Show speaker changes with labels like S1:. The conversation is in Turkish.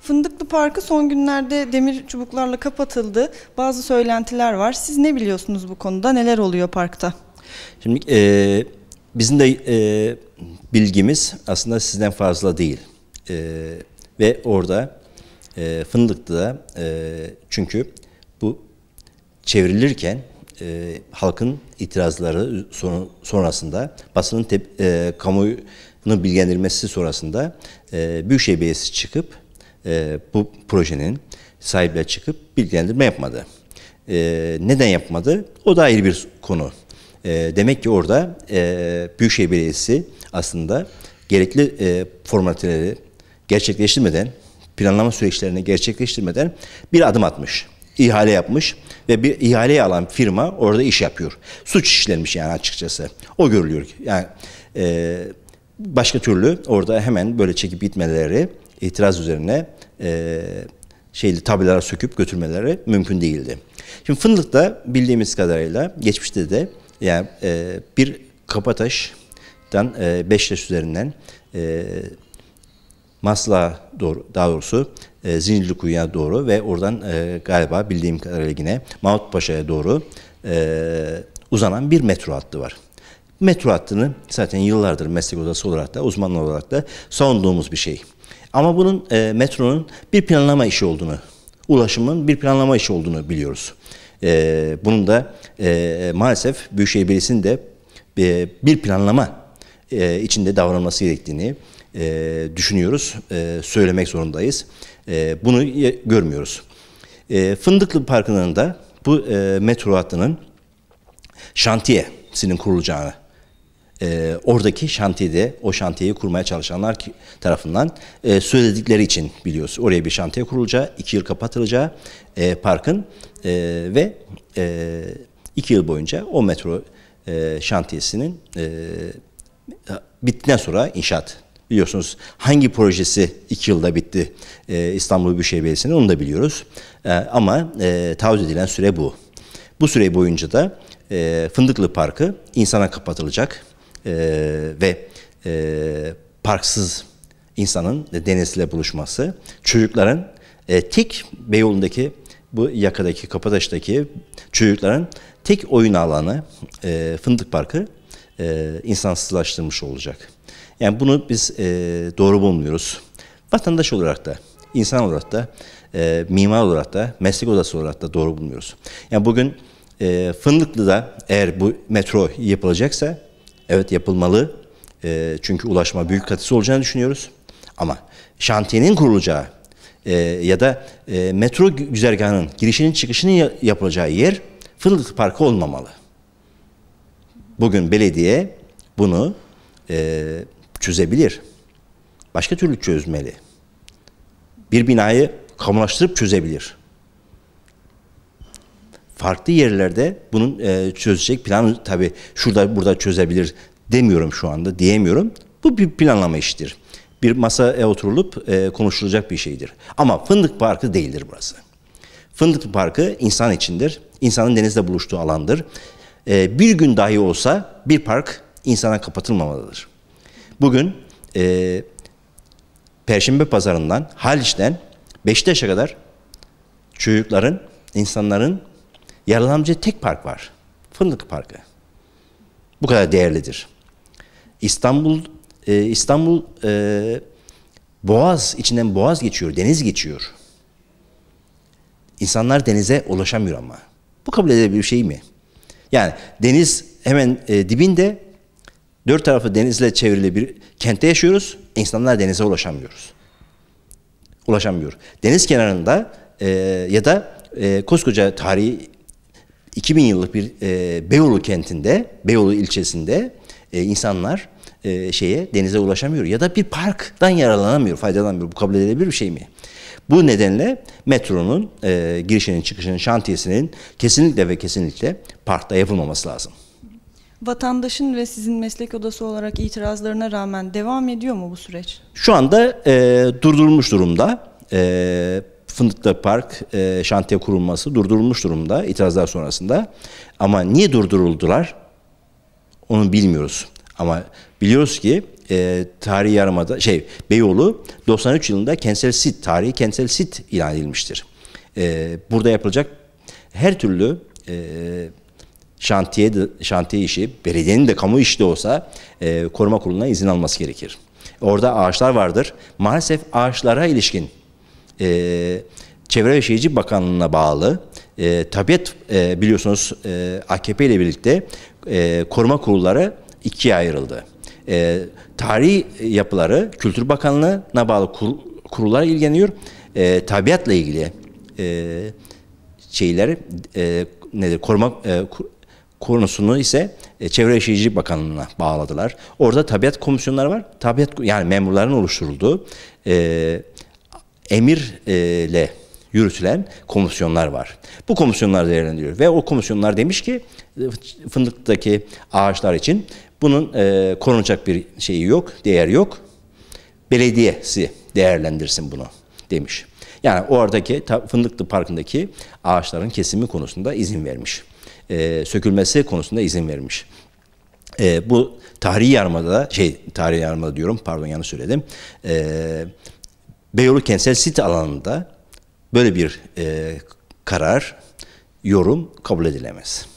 S1: Fındıklı Parkı son günlerde demir çubuklarla kapatıldı. Bazı söylentiler var. Siz ne biliyorsunuz bu konuda? Neler oluyor parkta? Şimdi e, bizim de e, bilgimiz aslında sizden fazla değil. E, ve orada e, Fındıklı'da e, çünkü bu çevrilirken e, halkın itirazları son, sonrasında basının tep, e, kamuoyunu bilgilendirmesi sonrasında e, Büyükşehir Belediyesi çıkıp e, bu projenin sahibine çıkıp bilgilendirme yapmadı. E, neden yapmadı? O da ayrı bir konu. E, demek ki orada e, Büyükşehir Belediyesi aslında gerekli e, formaliteleri gerçekleştirmeden, planlama süreçlerini gerçekleştirmeden bir adım atmış. İhale yapmış ve bir ihaleyi alan firma orada iş yapıyor. Suç işlenmiş yani açıkçası. O görülüyor. Yani e, başka türlü orada hemen böyle çekip gitmeleri itiraz üzerine e, şeyli tabelalara söküp götürmeleri mümkün değildi. Şimdi Fındık'ta bildiğimiz kadarıyla geçmişte de yani e, bir Kapataş'tan e, Beşiktaş üzerinden e, Masla doğru, daha doğrusu e, kuyuya doğru ve oradan e, galiba bildiğim kadarıyla yine Mahmut Paşa'ya doğru e, uzanan bir metro hattı var. Metro hattını zaten yıllardır meslek odası olarak da uzman olarak da savunduğumuz bir şey. Ama bunun e, metronun bir planlama işi olduğunu, ulaşımın bir planlama işi olduğunu biliyoruz. E, bunun da e, maalesef Büyükşehir Belediyesi'nin de e, bir planlama e, içinde davranması gerektiğini e, düşünüyoruz, e, söylemek zorundayız. E, bunu görmüyoruz. E, Fındıklı Parkı'nın da bu e, metro hattının şantiyesinin kurulacağını e, oradaki şantiyede o şantiyeyi kurmaya çalışanlar ki, tarafından e, söyledikleri için biliyoruz. Oraya bir şantiye kurulacağı, iki yıl kapatılacağı e, parkın e, ve e, iki yıl boyunca o metro e, şantiyesinin e, bittikten sonra inşaat biliyorsunuz hangi projesi iki yılda bitti e, İstanbul Büyükşehir Belediyesi'nin onu da biliyoruz. E, ama e, taahhüt edilen süre bu. Bu süre boyunca da e, Fındıklı Parkı insana kapatılacak e, ve e, parksız insanın denizle buluşması, çocukların e, tek Beyoğlu'ndaki bu yakadaki kapadaştaki çocukların tek oyun alanı e, Fındık Parkı e, insansızlaştırmış olacak. Yani bunu biz e, doğru bulmuyoruz. Vatandaş olarak da, insan olarak da, e, mimar olarak da, meslek odası olarak da doğru bulmuyoruz. Yani bugün e, Fındıklı'da eğer bu metro yapılacaksa Evet yapılmalı. E, çünkü ulaşma büyük katısı olacağını düşünüyoruz. Ama şantiyenin kurulacağı e, ya da e, metro güzergahının girişinin çıkışının yapılacağı yer Fındık Parkı olmamalı. Bugün belediye bunu e, çözebilir. Başka türlü çözmeli. Bir binayı kamulaştırıp çözebilir farklı yerlerde bunun e, çözecek planı tabi şurada burada çözebilir demiyorum şu anda diyemiyorum. Bu bir planlama işidir. Bir masaya oturulup e, konuşulacak bir şeydir. Ama Fındık Parkı değildir burası. Fındık Parkı insan içindir. İnsanın denizde buluştuğu alandır. E, bir gün dahi olsa bir park insana kapatılmamalıdır. Bugün e, Perşembe pazarından, Haliç'ten Beşiktaş'a kadar çocukların, insanların Yaralanabileceği tek park var. Fındık Parkı. Bu kadar değerlidir. İstanbul e, İstanbul e, boğaz içinden boğaz geçiyor, deniz geçiyor. İnsanlar denize ulaşamıyor ama. Bu kabul edilebilir bir şey mi? Yani deniz hemen e, dibinde dört tarafı denizle çevrili bir kentte yaşıyoruz. İnsanlar denize ulaşamıyoruz. Ulaşamıyor. Deniz kenarında e, ya da e, koskoca tarihi 2000 yıllık bir e, Beyoğlu kentinde, Beyoğlu ilçesinde e, insanlar e, şeye denize ulaşamıyor ya da bir parktan yararlanamıyor, faydalanamıyor. Bu kabul edilebilir bir şey mi? Bu nedenle metronun e, girişinin, çıkışının, şantiyesinin kesinlikle ve kesinlikle parkta yapılmaması lazım. Vatandaşın ve sizin meslek odası olarak itirazlarına rağmen devam ediyor mu bu süreç? Şu anda e, durdurulmuş durumda. E, Fındıklı Park e, şantiye kurulması durdurulmuş durumda itirazlar sonrasında. Ama niye durduruldular? Onu bilmiyoruz. Ama biliyoruz ki e, tarihi yarımada şey Beyoğlu 93 yılında kentsel sit tarihi kentsel sit ilan edilmiştir. E, burada yapılacak her türlü e, şantiye şantiye işi belediyenin de kamu işi de olsa e, koruma kuruluna izin alması gerekir. Orada ağaçlar vardır. Maalesef ağaçlara ilişkin e, Çevre ve Şehircilik Bakanlığı'na bağlı e, tabiat e, biliyorsunuz e, AKP ile birlikte e, koruma kurulları ikiye ayrıldı. E, tarihi yapıları Kültür Bakanlığı'na bağlı kur, kurullar ilgileniyor. E, tabiatla ilgili e, şeyler e, nedir koruma e, kur, konusunu ise e, Çevre ve Şehircilik Bakanlığı'na bağladılar. Orada tabiat komisyonları var. Tabiat yani memurların oluşturulduğu e, emirle yürütülen komisyonlar var. Bu komisyonlar değerlendiriyor ve o komisyonlar demiş ki fındıktaki ağaçlar için bunun e, korunacak bir şeyi yok, değer yok. Belediyesi değerlendirsin bunu demiş. Yani oradaki Fındıklı Parkı'ndaki ağaçların kesimi konusunda izin vermiş. E, sökülmesi konusunda izin vermiş. E, bu tarihi yarmada şey tarihi yarmada diyorum pardon yanlış söyledim. E, Beyoğlu Kentsel Sit alanında böyle bir e, karar, yorum kabul edilemez.